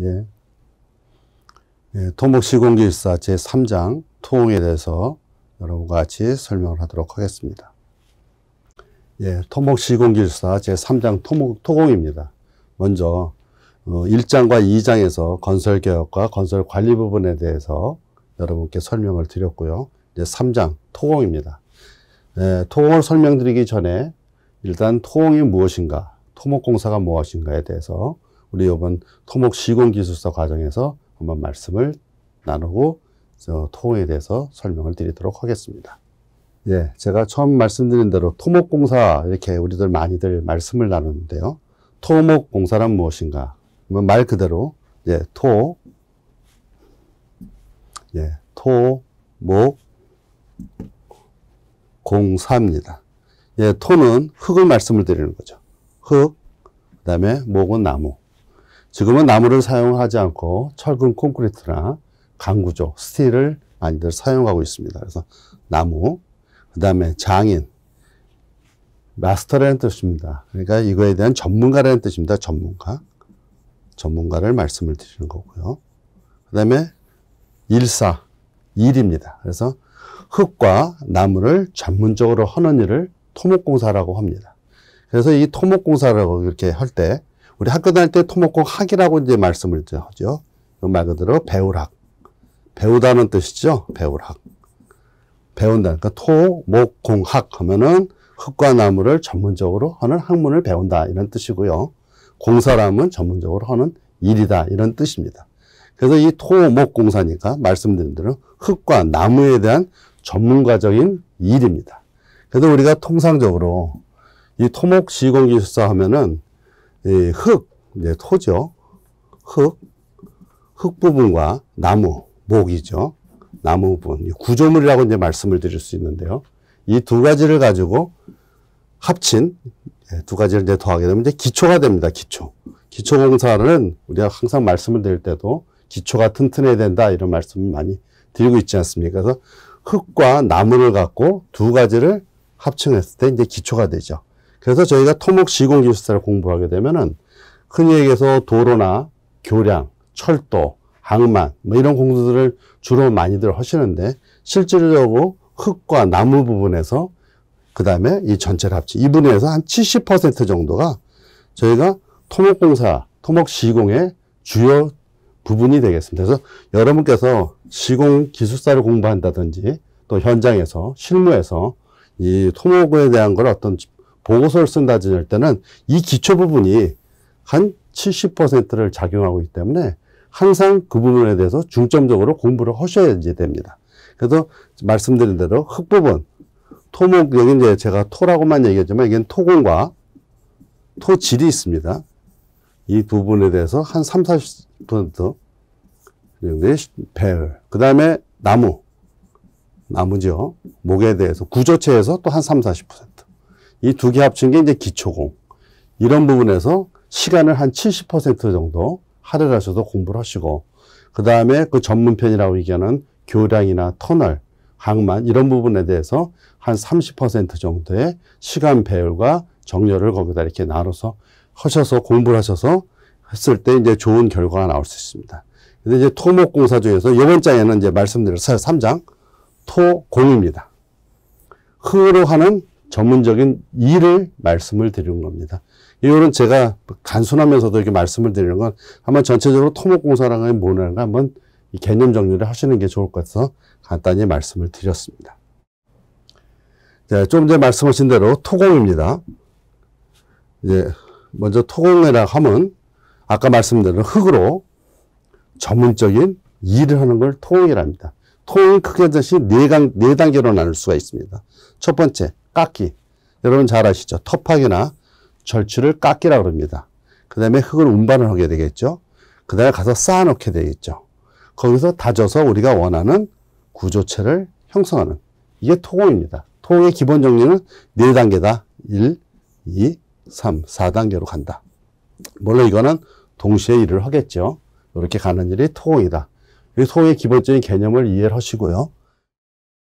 예. 예, 토목시공기일사 제3장 토홍에 대해서 여러분과 같이 설명을 하도록 하겠습니다. 예, 토목시공기일사 제3장 토목, 토공입니다. 먼저 어, 1장과 2장에서 건설개혁과 건설관리 부분에 대해서 여러분께 설명을 드렸고요. 이제 3장 토공입니다. 예, 토공을 설명드리기 전에 일단 토공이 무엇인가, 토목공사가 무엇인가에 대해서 우리 이번 토목 시공 기술사 과정에서 한번 말씀을 나누고 토에 대해서 설명을 드리도록 하겠습니다. 예, 제가 처음 말씀드린 대로 토목공사 이렇게 우리들 많이들 말씀을 나누는데요. 토목공사란 무엇인가? 말 그대로 예, 토, 예, 토, 목, 공사입니다. 예, 토는 흙을 말씀을 드리는 거죠. 흙, 그 다음에 목은 나무. 지금은 나무를 사용하지 않고 철근 콘크리트나 강구조, 스틸을 많이들 사용하고 있습니다. 그래서 나무, 그 다음에 장인, 마스터라는 뜻입니다. 그러니까 이거에 대한 전문가라는 뜻입니다. 전문가. 전문가를 말씀을 드리는 거고요. 그 다음에 일사, 일입니다. 그래서 흙과 나무를 전문적으로 하는 일을 토목공사라고 합니다. 그래서 이 토목공사라고 이렇게 할때 우리 학교 다닐 때 토목공 학이라고 이제 말씀을 하죠. 말 그대로 배우락. 배우다는 뜻이죠. 배우락. 배운다. 그러니까 토, 목, 공, 학 하면은 흙과 나무를 전문적으로 하는 학문을 배운다. 이런 뜻이고요. 공사람은 전문적으로 하는 일이다. 이런 뜻입니다. 그래서 이 토, 목, 공사니까 말씀드린 대로 흙과 나무에 대한 전문가적인 일입니다. 그래서 우리가 통상적으로 이 토목 시공기술사 하면은 이 흙, 이제 토죠. 흙, 흙 부분과 나무, 목이죠. 나무 부분, 구조물이라고 이제 말씀을 드릴 수 있는데요. 이 두 가지를 가지고 합친 예, 두 가지를 이제 더하게 되면 이제 기초가 됩니다. 기초. 기초공사는 우리가 항상 말씀을 드릴 때도 기초가 튼튼해야 된다 이런 말씀을 많이 드리고 있지 않습니까? 그래서 흙과 나무를 갖고 두 가지를 합층했을 때 이제 기초가 되죠. 그래서 저희가 토목 시공 기술사를 공부하게 되면은 흔히 얘기해서 도로나 교량, 철도, 항만 뭐 이런 공부들을 주로 많이들 하시는데 실질적으로 흙과 나무 부분에서 그 다음에 이 전체를 합치 이 분야에서 한 70% 정도가 저희가 토목공사, 토목시공의 주요 부분이 되겠습니다. 그래서 여러분께서 시공 기술사를 공부한다든지 또 현장에서 실무에서 이 토목에 대한 걸 어떤 보고서를 쓴다 지낼 때는 이 기초 부분이 한 70%를 작용하고 있기 때문에 항상 그 부분에 대해서 중점적으로 공부를 하셔야 됩니다. 그래서 말씀드린 대로 흙 부분, 토목, 여기 이제 제가 토라고만 얘기했지만 이게 토공과 토질이 있습니다. 이 부분에 대해서 한 3, 40% 배열. 그 다음에 나무, 나무죠. 목에 대해서 구조체에서 또 한 3, 40%. 이두개 합친 게 이제 기초공. 이런 부분에서 시간을 한 70% 정도 할애를 하셔서 공부를 하시고, 그 다음에 그 전문편이라고 얘기하는 교량이나 터널, 항만, 이런 부분에 대해서 한 30% 정도의 시간 배열과 정렬을 거기다 이렇게 나눠서 하셔서 공부를 하셔서 했을 때 이제 좋은 결과가 나올 수 있습니다. 근데 이제 토목공사 중에서 이번 장에는 이제 말씀드린 3장 토공입니다. 흐로 하는 전문적인 일을 말씀을 드리는 겁니다. 이거는 제가 간순하면서도 이렇게 말씀을 드리는 건 한번 전체적으로 토목공사랑의 뭐냐가 한번 개념 정리를 하시는 게 좋을 것 같아서 간단히 말씀을 드렸습니다. 네, 좀 전에 말씀하신 대로 토공입니다. 이제 먼저 토공이라 함은 아까 말씀드린 흙으로 전문적인 일을 하는 걸 토공이랍니다. 통 크게 듯이 네, 강, 네 단계로 나눌 수가 있습니다. 첫 번째, 깎기. 여러분 잘 아시죠? 텁하기나 절취를 깎기라고 합니다. 그 다음에 흙을 운반을 하게 되겠죠. 그 다음에 가서 쌓아놓게 되겠죠. 거기서 다져서 우리가 원하는 구조체를 형성하는 이게 토공입니다. 토공의 기본 정리는 4단계다. 1, 2, 3, 4단계로 간다. 물론 이거는 동시에 일을 하겠죠. 이렇게 가는 일이 토공이다. 소의 기본적인 개념을 이해를 하시고요.